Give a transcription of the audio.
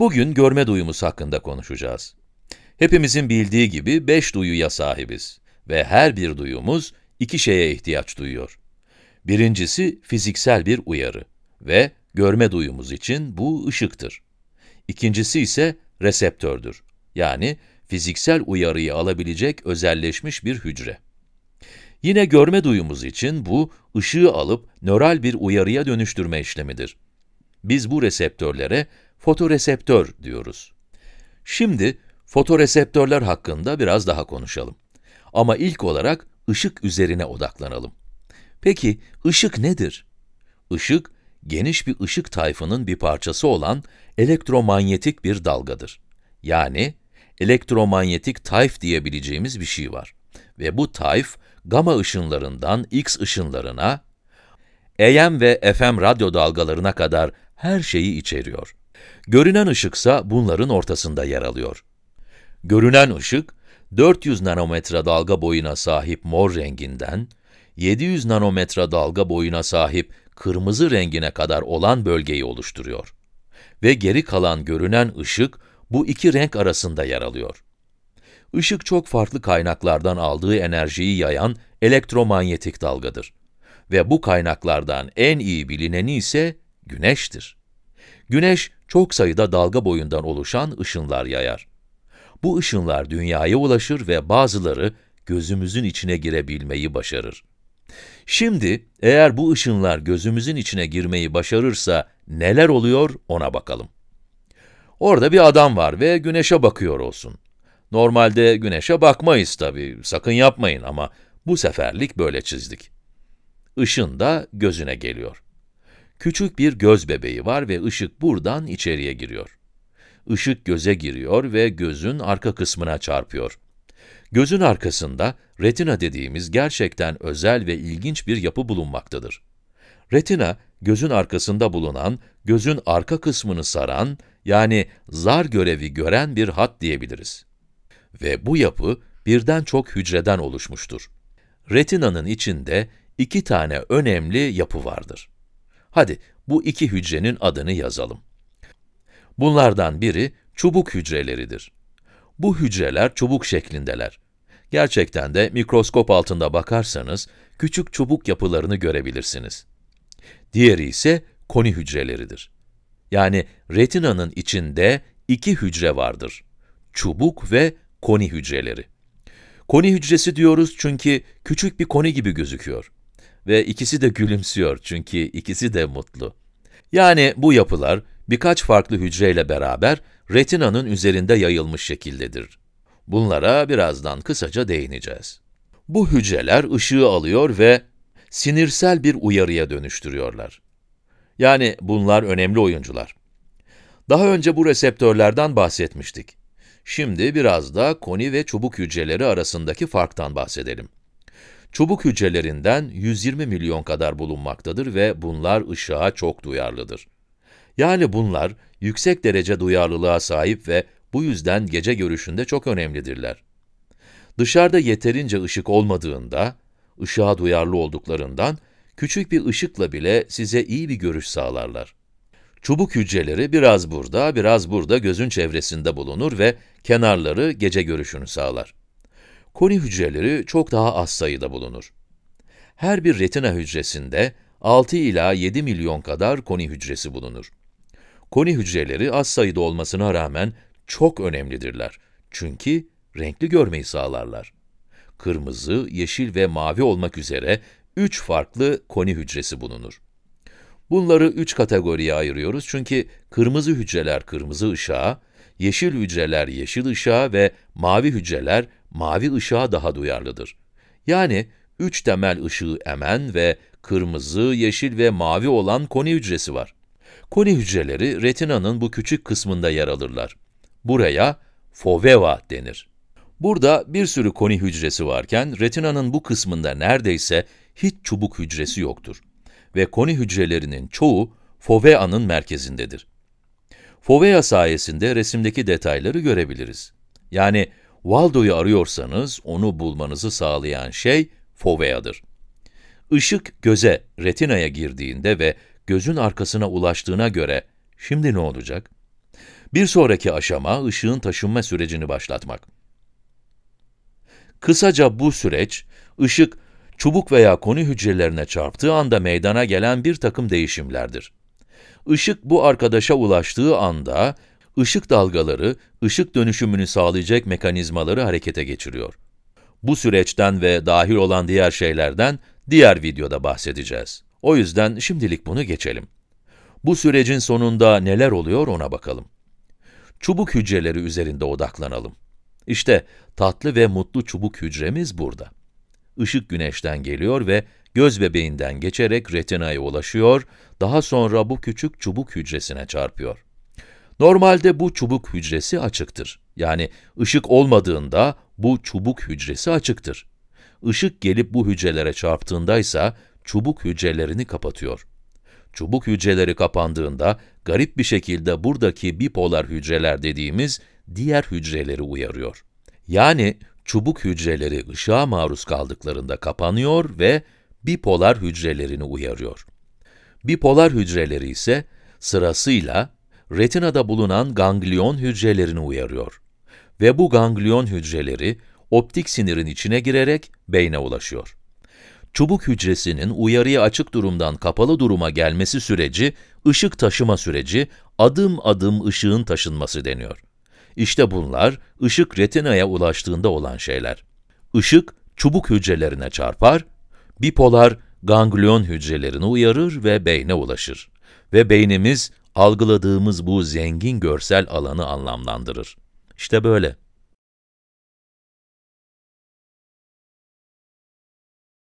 Bugün görme duyumuz hakkında konuşacağız. Hepimizin bildiği gibi beş duyuya sahibiz ve her bir duyumuz iki şeye ihtiyaç duyuyor. Birincisi fiziksel bir uyarı ve görme duyumuz için bu ışıktır. İkincisi ise reseptördür. Yani fiziksel uyarıyı alabilecek özelleşmiş bir hücre. Yine görme duyumuz için bu ışığı alıp nöral bir uyarıya dönüştürme işlemidir. Biz bu reseptörlere fotoreseptör diyoruz. Şimdi fotoreseptörler hakkında biraz daha konuşalım. Ama ilk olarak ışık üzerine odaklanalım. Peki ışık nedir? Işık, geniş bir ışık tayfının bir parçası olan elektromanyetik bir dalgadır. Yani elektromanyetik tayf diyebileceğimiz bir şey var. Ve bu tayf, gama ışınlarından X ışınlarına, AM ve FM radyo dalgalarına kadar her şeyi içeriyor. Görünen ışıksa bunların ortasında yer alıyor. Görünen ışık, 400 nanometre dalga boyuna sahip mor renginden, 700 nanometre dalga boyuna sahip kırmızı rengine kadar olan bölgeyi oluşturuyor. Ve geri kalan görünen ışık, bu iki renk arasında yer alıyor. Işık çok farklı kaynaklardan aldığı enerjiyi yayan elektromanyetik dalgadır. Ve bu kaynaklardan en iyi bilineni ise güneştir. Güneş, çok sayıda dalga boyundan oluşan ışınlar yayar. Bu ışınlar dünyaya ulaşır ve bazıları gözümüzün içine girebilmeyi başarır. Şimdi eğer bu ışınlar gözümüzün içine girmeyi başarırsa neler oluyor ona bakalım. Orada bir adam var ve güneşe bakıyor olsun. Normalde güneşe bakmayız tabi, sakın yapmayın ama bu seferlik böyle çizdik. Işın da gözüne geliyor. Küçük bir göz bebeği var ve ışık buradan içeriye giriyor. Işık göze giriyor ve gözün arka kısmına çarpıyor. Gözün arkasında retina dediğimiz gerçekten özel ve ilginç bir yapı bulunmaktadır. Retina, gözün arkasında bulunan, gözün arka kısmını saran, yani zar görevi gören bir hat diyebiliriz. Ve bu yapı birden çok hücreden oluşmuştur. Retinanın içinde iki tane önemli yapı vardır. Hadi bu iki hücrenin adını yazalım. Bunlardan biri çubuk hücreleridir. Bu hücreler çubuk şeklindeler. Gerçekten de mikroskop altında bakarsanız küçük çubuk yapılarını görebilirsiniz. Diğeri ise koni hücreleridir. Yani retinanın içinde iki hücre vardır. Çubuk ve koni hücreleri. Koni hücresi diyoruz çünkü küçük bir koni gibi gözüküyor ve ikisi de gülümsüyor çünkü ikisi de mutlu. Yani bu yapılar birkaç farklı hücreyle beraber retinanın üzerinde yayılmış şekildedir. Bunlara birazdan kısaca değineceğiz. Bu hücreler ışığı alıyor ve sinirsel bir uyarıya dönüştürüyorlar. Yani bunlar önemli oyuncular. Daha önce bu reseptörlerden bahsetmiştik. Şimdi biraz da koni ve çubuk hücreleri arasındaki farktan bahsedelim. Çubuk hücrelerinden 120 milyon kadar bulunmaktadır ve bunlar ışığa çok duyarlıdır. Yani bunlar yüksek derece duyarlılığa sahip ve bu yüzden gece görüşünde çok önemlidirler. Dışarıda yeterince ışık olmadığında, ışığa duyarlı olduklarından, küçük bir ışıkla bile size iyi bir görüş sağlarlar. Çubuk hücreleri biraz burada, biraz burada gözün çevresinde bulunur ve kenarları gece görüşünü sağlar koni hücreleri çok daha az sayıda bulunur. Her bir retina hücresinde 6 ila 7 milyon kadar koni hücresi bulunur. Koni hücreleri az sayıda olmasına rağmen çok önemlidirler. Çünkü renkli görmeyi sağlarlar. Kırmızı, yeşil ve mavi olmak üzere 3 farklı koni hücresi bulunur. Bunları 3 kategoriye ayırıyoruz çünkü kırmızı hücreler kırmızı ışığa, yeşil hücreler yeşil ışığa ve mavi hücreler mavi ışığa daha duyarlıdır. Yani üç temel ışığı emen ve kırmızı, yeşil ve mavi olan koni hücresi var. Koni hücreleri retinanın bu küçük kısmında yer alırlar. Buraya foveva denir. Burada bir sürü koni hücresi varken retinanın bu kısmında neredeyse hiç çubuk hücresi yoktur. Ve koni hücrelerinin çoğu foveanın merkezindedir. Fovea sayesinde resimdeki detayları görebiliriz. Yani Waldo'yu arıyorsanız onu bulmanızı sağlayan şey foveadır. Işık göze, retinaya girdiğinde ve gözün arkasına ulaştığına göre şimdi ne olacak? Bir sonraki aşama ışığın taşınma sürecini başlatmak. Kısaca bu süreç, ışık çubuk veya koni hücrelerine çarptığı anda meydana gelen bir takım değişimlerdir. Işık bu arkadaşa ulaştığı anda ışık dalgaları, ışık dönüşümünü sağlayacak mekanizmaları harekete geçiriyor. Bu süreçten ve dahil olan diğer şeylerden diğer videoda bahsedeceğiz. O yüzden şimdilik bunu geçelim. Bu sürecin sonunda neler oluyor ona bakalım. Çubuk hücreleri üzerinde odaklanalım. İşte tatlı ve mutlu çubuk hücremiz burada. Işık güneşten geliyor ve göz bebeğinden geçerek retinaya ulaşıyor, daha sonra bu küçük çubuk hücresine çarpıyor. Normalde bu çubuk hücresi açıktır. Yani ışık olmadığında bu çubuk hücresi açıktır. Işık gelip bu hücrelere çarptığında ise çubuk hücrelerini kapatıyor. Çubuk hücreleri kapandığında garip bir şekilde buradaki bipolar hücreler dediğimiz diğer hücreleri uyarıyor. Yani çubuk hücreleri ışığa maruz kaldıklarında kapanıyor ve bipolar hücrelerini uyarıyor. Bipolar hücreleri ise sırasıyla retinada bulunan ganglion hücrelerini uyarıyor. Ve bu ganglion hücreleri optik sinirin içine girerek beyne ulaşıyor. Çubuk hücresinin uyarıya açık durumdan kapalı duruma gelmesi süreci, ışık taşıma süreci, adım adım ışığın taşınması deniyor. İşte bunlar ışık retinaya ulaştığında olan şeyler. Işık çubuk hücrelerine çarpar, bipolar ganglion hücrelerini uyarır ve beyne ulaşır. Ve beynimiz algıladığımız bu zengin görsel alanı anlamlandırır. İşte böyle.